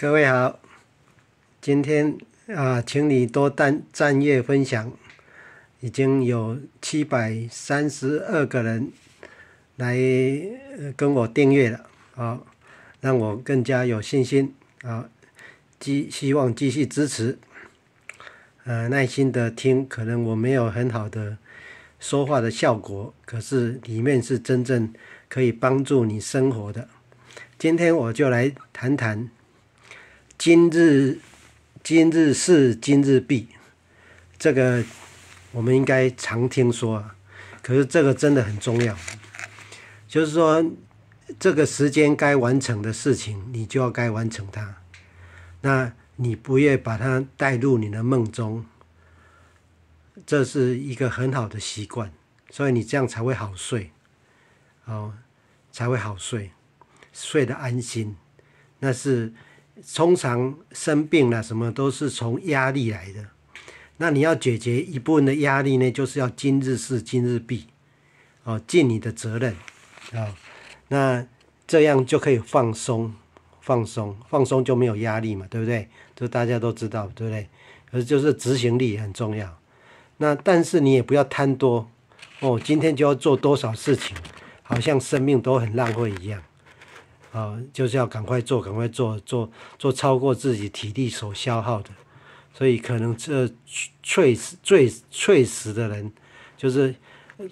各位好，今天啊，请你多赞赞阅分享，已经有七百三十二个人来跟我订阅了，好，让我更加有信心，啊，继希望继续支持，呃，耐心的听，可能我没有很好的说话的效果，可是里面是真正可以帮助你生活的。今天我就来谈谈。今日今日事今日毕，这个我们应该常听说。可是这个真的很重要，就是说这个时间该完成的事情，你就要该完成它。那你不要把它带入你的梦中，这是一个很好的习惯。所以你这样才会好睡，哦，才会好睡，睡得安心，那是。通常生病了，什么都是从压力来的。那你要解决一部分的压力呢，就是要今日事今日毕，哦，尽你的责任啊。那这样就可以放松，放松，放松就没有压力嘛，对不对？这大家都知道，对不对？而就是执行力很重要。那但是你也不要贪多哦，今天就要做多少事情，好像生命都很浪费一样。啊，就是要赶快做，赶快做，做做超过自己体力所消耗的，所以可能这脆死、最脆死的人，就是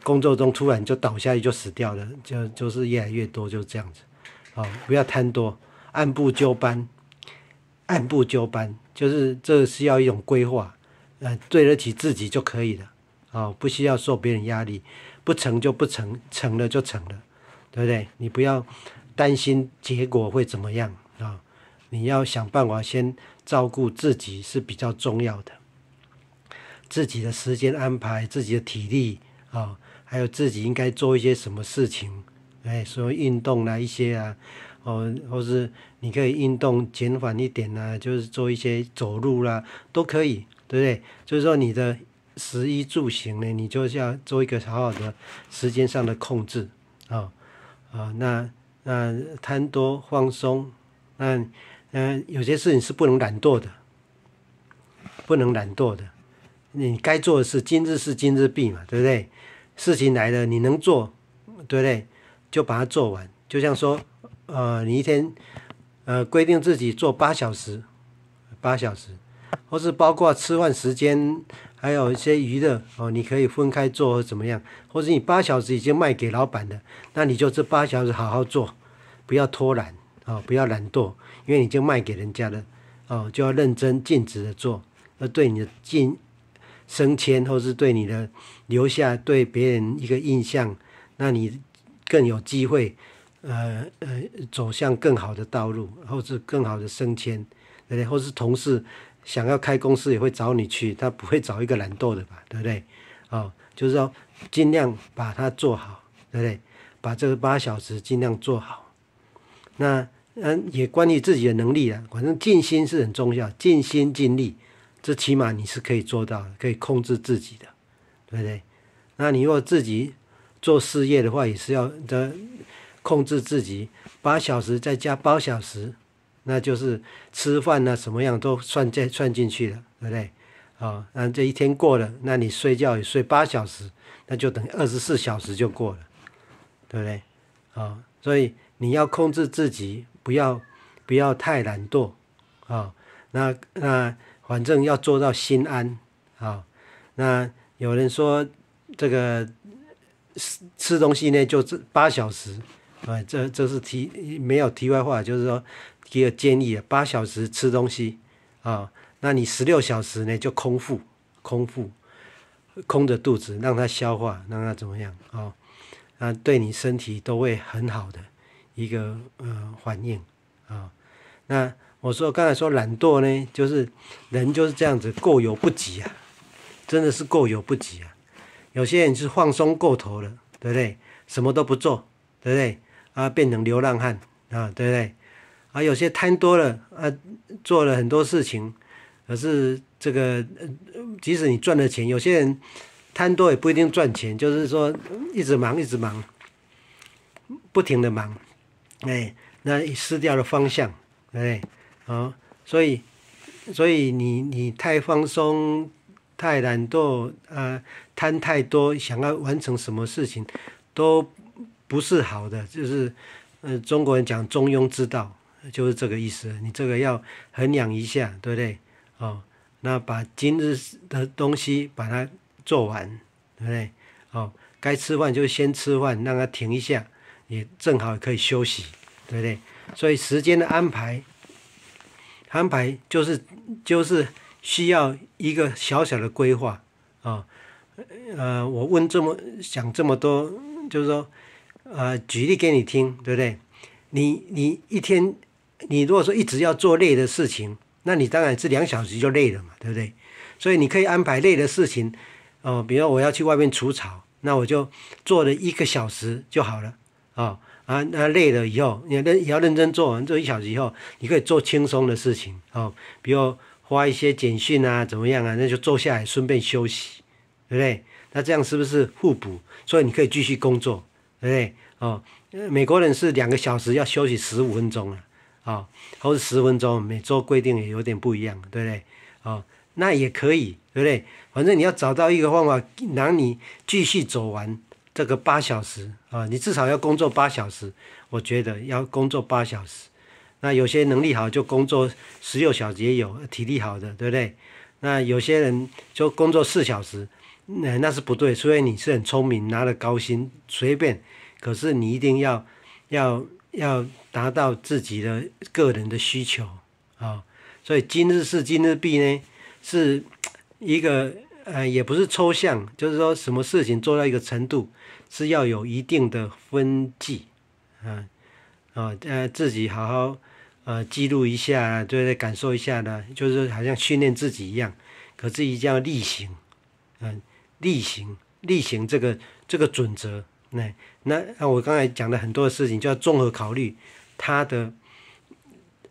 工作中突然就倒下去就死掉了，就就是越来越多，就这样子。啊，不要贪多，按部就班，按部就班，就是这是要一种规划，呃，对得起自己就可以了。啊，不需要受别人压力，不成就不成，成了就成了，对不对？你不要。担心结果会怎么样啊？你要想办法先照顾自己是比较重要的。自己的时间安排、自己的体力啊，还有自己应该做一些什么事情？哎，说运动啊一些啊，哦，或是你可以运动减缓一点啊，就是做一些走路啦，都可以，对不对？就是说你的食衣住行呢，你就是要做一个好好的时间上的控制啊啊，那。那贪多放松，那嗯，有些事情是不能懒惰的，不能懒惰的。你该做的事，今日事今日毕嘛，对不对？事情来了，你能做，对不对？就把它做完。就像说，呃，你一天，呃，规定自己做八小时，八小时。或是包括吃饭时间，还有一些娱乐哦，你可以分开做或怎么样。或者你八小时已经卖给老板的，那你就这八小时好好做，不要拖懒哦，不要懒惰，因为你就卖给人家了哦，就要认真尽职的做，那对你的进升迁或是对你的留下对别人一个印象，那你更有机会，呃呃，走向更好的道路，或是更好的升迁，对不对？或是同事。想要开公司也会找你去，他不会找一个懒惰的吧，对不对？哦，就是说尽量把它做好，对不对？把这个八小时尽量做好。那嗯，也关于自己的能力啊，反正尽心是很重要，尽心尽力，这起码你是可以做到，可以控制自己的，对不对？那你如果自己做事业的话，也是要的控制自己八小时再加八小时。那就是吃饭呢，什么样都算进算进去了，对不对？啊，那这一天过了，那你睡觉也睡八小时，那就等于二十四小时就过了，对不对？啊，所以你要控制自己，不要不要太懒惰啊。那那反正要做到心安啊。那有人说这个吃吃东西呢，就这八小时啊，这这是题没有题外话，就是说。给个建议啊，八小时吃东西啊，那你十六小时呢就空腹，空腹，空着肚子让它消化，让它怎么样啊？啊，对你身体都会很好的一个呃反应啊。那我说刚才说懒惰呢，就是人就是这样子，过犹不及啊，真的是过犹不及啊。有些人是放松过头了，对不对？什么都不做，对不对？啊，变成流浪汉啊，对不对？而有些贪多了，啊，做了很多事情，可是这个，即使你赚了钱，有些人贪多也不一定赚钱。就是说，一直忙，一直忙，不停的忙，哎，那失掉了方向，哎，哦，所以，所以你你太放松，太懒惰，啊，贪太多，想要完成什么事情，都不是好的。就是，呃，中国人讲中庸之道。就是这个意思，你这个要衡量一下，对不对？哦，那把今日的东西把它做完，对不对？哦，该吃饭就先吃饭，让它停一下，也正好可以休息，对不对？所以时间的安排，安排就是就是需要一个小小的规划啊。呃，我问这么想这么多，就是说，呃，举例给你听，对不对？你你一天。你如果说一直要做累的事情，那你当然是两小时就累了嘛，对不对？所以你可以安排累的事情，哦，比如我要去外面除草，那我就做了一个小时就好了哦，啊那累了以后，你认也要认真做完这一小时以后，你可以做轻松的事情哦，比如发一些简讯啊，怎么样啊？那就坐下来顺便休息，对不对？那这样是不是互补？所以你可以继续工作，对不对？哦，美国人是两个小时要休息十五分钟啊。啊，或者十分钟，每周规定也有点不一样，对不对？哦，那也可以，对不对？反正你要找到一个方法，让你继续走完这个八小时啊。你至少要工作八小时，我觉得要工作八小时。那有些能力好就工作十六小时也有，体力好的，对不对？那有些人就工作四小时，那那是不对。所以你是很聪明，拿了高薪随便，可是你一定要要。要达到自己的个人的需求啊，所以今日事今日毕呢，是一个呃，也不是抽象，就是说什么事情做到一个程度是要有一定的分际，嗯啊呃自己好好呃记录一下，就对，感受一下的，就是好像训练自己一样，可自己定要例行，嗯，例行例行这个这个准则。那那那我刚才讲的很多的事情，就要综合考虑他的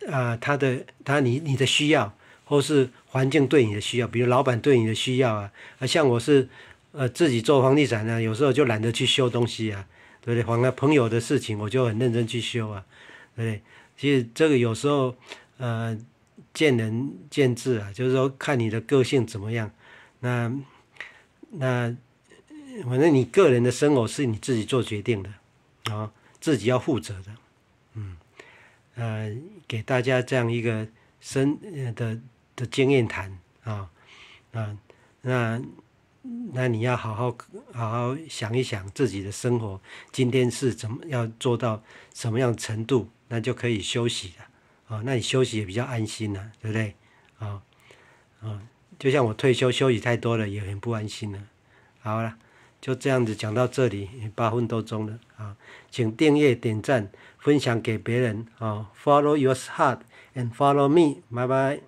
啊，他的他你你的需要，或是环境对你的需要，比如老板对你的需要啊，啊，像我是呃自己做房地产呢，有时候就懒得去修东西啊，对不对？反了朋友的事情，我就很认真去修啊，对不对？其实这个有时候呃见仁见智啊，就是说看你的个性怎么样，那那。反正你个人的生活是你自己做决定的，啊，自己要负责的，嗯，呃，给大家这样一个生的的经验谈啊，啊，那那你要好好好好想一想自己的生活，今天是怎么要做到什么样程度，那就可以休息了，啊，那你休息也比较安心了，对不对？啊啊，就像我退休休息太多了，也很不安心了。好了。就这样子讲到这里，八分多钟了啊，请订阅、点赞、分享给别人啊。Follow your heart and follow me，拜拜。